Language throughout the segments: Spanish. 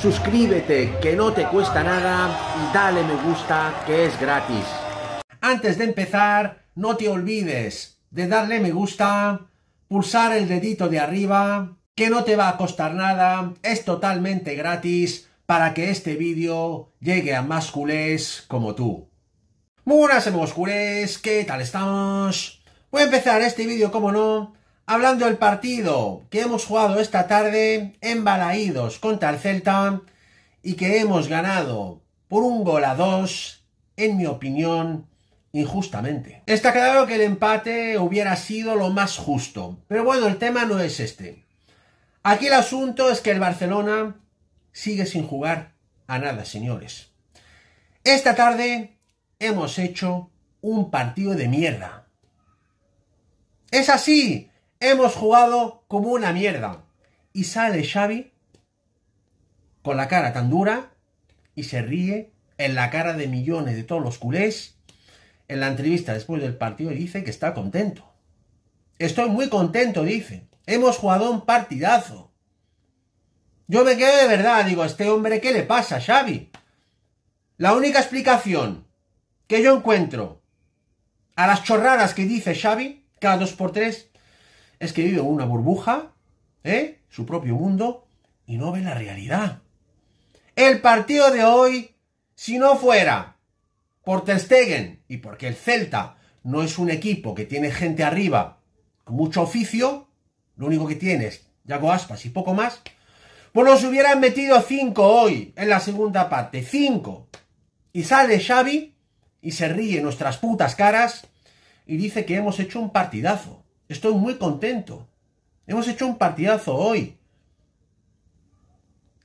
suscríbete que no te cuesta nada y dale me gusta que es gratis. Antes de empezar, no te olvides de darle me gusta, pulsar el dedito de arriba, que no te va a costar nada, es totalmente gratis para que este vídeo llegue a más culés como tú. Muy buenas amigos culés, ¿qué tal estamos? Voy a empezar este vídeo, como no, Hablando del partido que hemos jugado esta tarde en Balaídos contra el Celta y que hemos ganado por un gol a dos, en mi opinión, injustamente. Está claro que el empate hubiera sido lo más justo, pero bueno, el tema no es este. Aquí el asunto es que el Barcelona sigue sin jugar a nada, señores. Esta tarde hemos hecho un partido de mierda. Es así, hemos jugado como una mierda. Y sale Xavi con la cara tan dura y se ríe en la cara de millones de todos los culés. En la entrevista después del partido dice que está contento. Estoy muy contento, dice. Hemos jugado un partidazo. Yo me quedé de verdad, digo, ¿a este hombre, ¿qué le pasa, Xavi? La única explicación que yo encuentro a las chorradas que dice Xavi, cada dos por tres, es que vive en una burbuja, ¿eh? su propio mundo, y no ve la realidad. El partido de hoy, si no fuera por Ter y porque el Celta no es un equipo que tiene gente arriba con mucho oficio, lo único que tiene es Yago Aspas y poco más, pues nos hubieran metido cinco hoy en la segunda parte, cinco. Y sale Xavi y se ríe nuestras putas caras y dice que hemos hecho un partidazo. Estoy muy contento. Hemos hecho un partidazo hoy.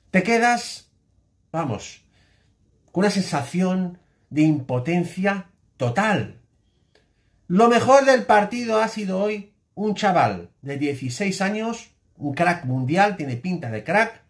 Te quedas, vamos, con una sensación de impotencia total. Lo mejor del partido ha sido hoy un chaval de 16 años, un crack mundial, tiene pinta de crack,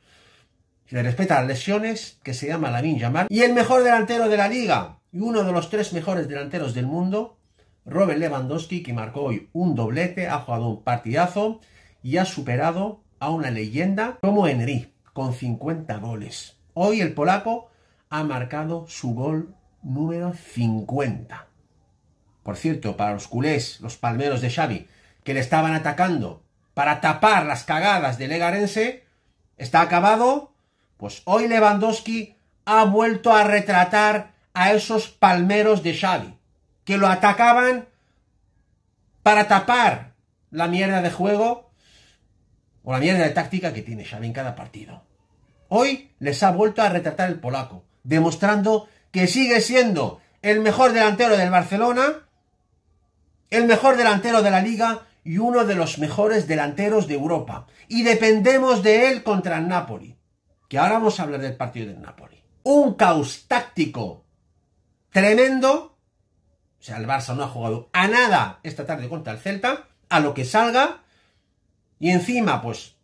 le respeta las lesiones, que se llama Lavin Yamal, y el mejor delantero de la liga, y uno de los tres mejores delanteros del mundo, Robert Lewandowski, que marcó hoy un doblete, ha jugado un partidazo y ha superado a una leyenda como Henry, con 50 goles. Hoy el polaco ha marcado su gol número 50. Por cierto, para los culés, los palmeros de Xavi, que le estaban atacando para tapar las cagadas de Legarense, está acabado. Pues hoy Lewandowski ha vuelto a retratar a esos palmeros de Xavi que lo atacaban para tapar la mierda de juego o la mierda de táctica que tiene Xavi en cada partido. Hoy les ha vuelto a retratar el polaco, demostrando que sigue siendo el mejor delantero del Barcelona, el mejor delantero de la liga y uno de los mejores delanteros de Europa. Y dependemos de él contra el Napoli. Que ahora vamos a hablar del partido del Napoli. Un caos táctico tremendo o sea, el Barça no ha jugado a nada esta tarde contra el Celta, a lo que salga, y encima, pues,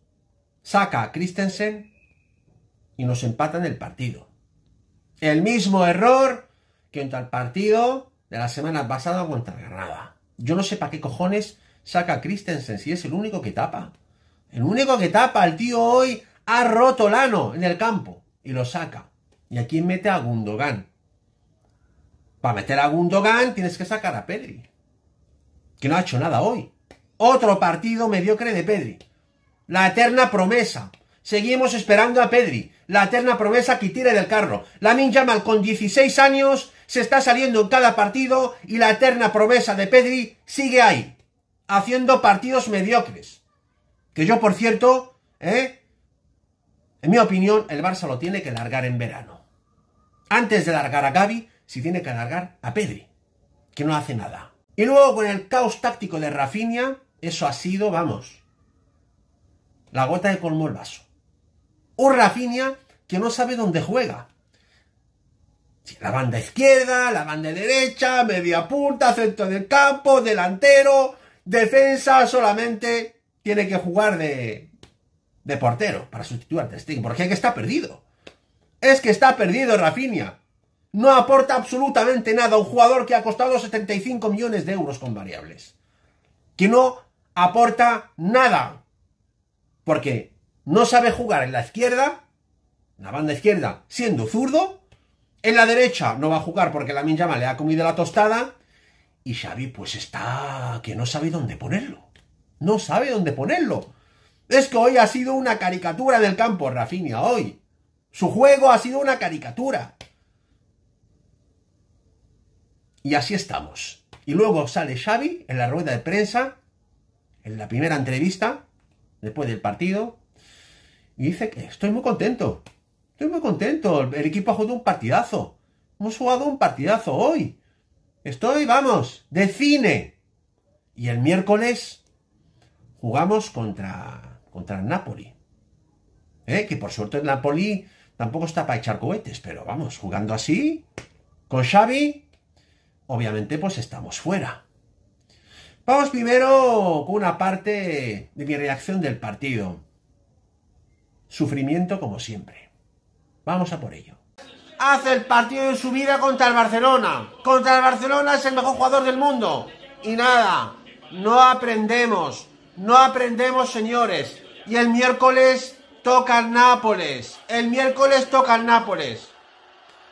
saca a Christensen y nos empatan el partido. El mismo error que contra el partido de la semana pasada contra Granada. Yo no sé para qué cojones saca a Christensen si es el único que tapa. El único que tapa, el tío hoy ha roto lano en el campo y lo saca. Y aquí mete a Gundogan. Para meter a Gundogan tienes que sacar a Pedri. Que no ha hecho nada hoy. Otro partido mediocre de Pedri. La eterna promesa. Seguimos esperando a Pedri. La eterna promesa que tire del carro. La Yamal con 16 años se está saliendo en cada partido y la eterna promesa de Pedri sigue ahí. Haciendo partidos mediocres. Que yo, por cierto, ¿eh? en mi opinión, el Barça lo tiene que largar en verano. Antes de largar a Gaby, si tiene que alargar a Pedri, que no hace nada. Y luego con el caos táctico de Rafinha, eso ha sido, vamos, la gota de colmó el vaso. Un Rafinha que no sabe dónde juega. La banda izquierda, la banda derecha, media punta, centro del campo, delantero, defensa, solamente tiene que jugar de, de portero para sustituir a porque es que está perdido. Es que está perdido Rafinha. No aporta absolutamente nada un jugador que ha costado 75 millones de euros con variables. Que no aporta nada. Porque no sabe jugar en la izquierda, la banda izquierda, siendo zurdo. En la derecha no va a jugar porque la Minjama le ha comido la tostada. Y Xavi pues está que no sabe dónde ponerlo. No sabe dónde ponerlo. Es que hoy ha sido una caricatura del campo, Rafinha, hoy. Su juego ha sido una caricatura. Y así estamos. Y luego sale Xavi en la rueda de prensa, en la primera entrevista, después del partido, y dice que estoy muy contento. Estoy muy contento. El equipo ha jugado un partidazo. Hemos jugado un partidazo hoy. Estoy, vamos, de cine. Y el miércoles jugamos contra, contra el Napoli. ¿Eh? Que por suerte el Napoli tampoco está para echar cohetes, pero vamos, jugando así, con Xavi, obviamente pues estamos fuera. Vamos primero con una parte de mi reacción del partido. Sufrimiento como siempre. Vamos a por ello. Hace el partido de su vida contra el Barcelona. Contra el Barcelona es el mejor jugador del mundo. Y nada, no aprendemos. No aprendemos, señores. Y el miércoles toca el Nápoles. El miércoles toca el Nápoles.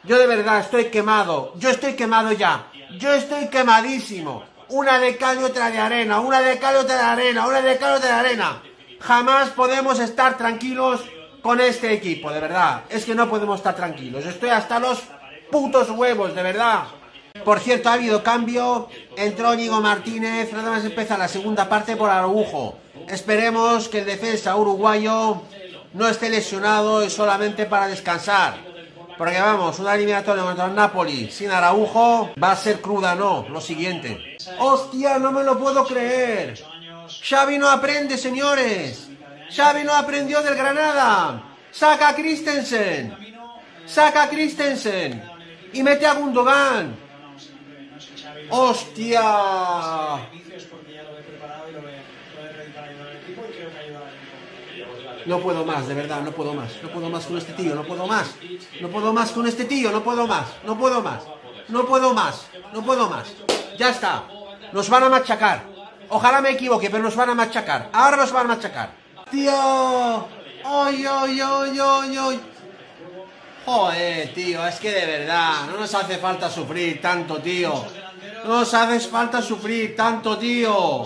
Yo de verdad estoy quemado. Yo estoy quemado ya. Yo estoy quemadísimo. Una de cal y otra de arena, una de cal y otra de arena, una de cal y otra de arena. Jamás podemos estar tranquilos con este equipo, de verdad. Es que no podemos estar tranquilos. Estoy hasta los putos huevos, de verdad. Por cierto, ha habido cambio. Entró Íñigo Martínez. Nada más empieza la segunda parte por agujo. Esperemos que el defensa uruguayo no esté lesionado, es solamente para descansar. Porque vamos, una eliminatoria contra el Napoli sin Araujo va a ser cruda, no. Lo siguiente. ¡Hostia, no me lo puedo creer! Xavi no aprende, señores. Xavi no aprendió del Granada. Saca a Christensen. Saca a Christensen. Y mete a Gundogan. ¡Hostia! No puedo más, de verdad, no puedo más. No puedo más con este tío, no puedo más. No puedo más con este tío, no puedo más. No puedo más. No puedo más. No puedo más. Ya está. Nos van a machacar. Ojalá me equivoque, pero nos van a machacar. Ahora nos van a machacar. Tío. Oy, oye, oye, Joder, tío, es que de verdad, no nos hace falta sufrir tanto, tío. No nos hace falta sufrir tanto, tío.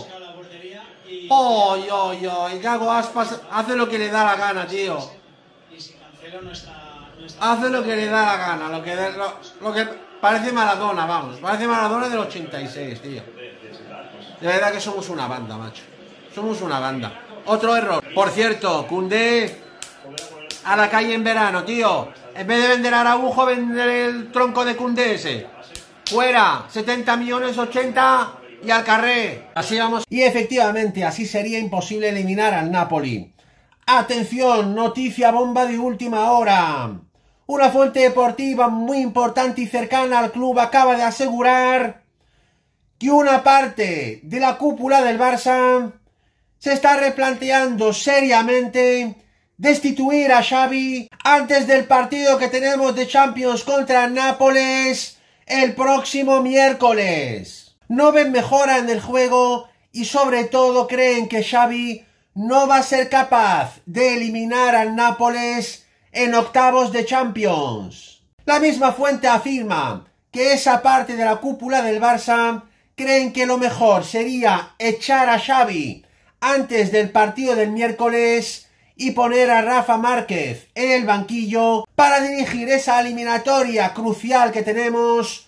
Oy, oy, oy. Aspas hace lo que le da la gana, tío. Y Hace lo que le da la gana, lo que, lo, que parece Maradona, vamos. Parece Maradona del 86, tío. De verdad que somos una banda, macho. Somos una banda. Otro error. Por cierto, Cundé a la calle en verano, tío. En vez de vender a Araujo, vender el tronco de Cundé ese. Fuera, 70 millones, 80 y al carré. Así vamos. Y efectivamente, así sería imposible eliminar al Napoli. Atención, noticia bomba de última hora. Una fuente deportiva muy importante y cercana al club acaba de asegurar que una parte de la cúpula del Barça se está replanteando seriamente destituir a Xavi antes del partido que tenemos de Champions contra Nápoles el próximo miércoles no ven mejora en el juego y sobre todo creen que Xavi no va a ser capaz de eliminar al Nápoles en octavos de Champions. La misma fuente afirma que esa parte de la cúpula del Barça creen que lo mejor sería echar a Xavi antes del partido del miércoles y poner a Rafa Márquez en el banquillo para dirigir esa eliminatoria crucial que tenemos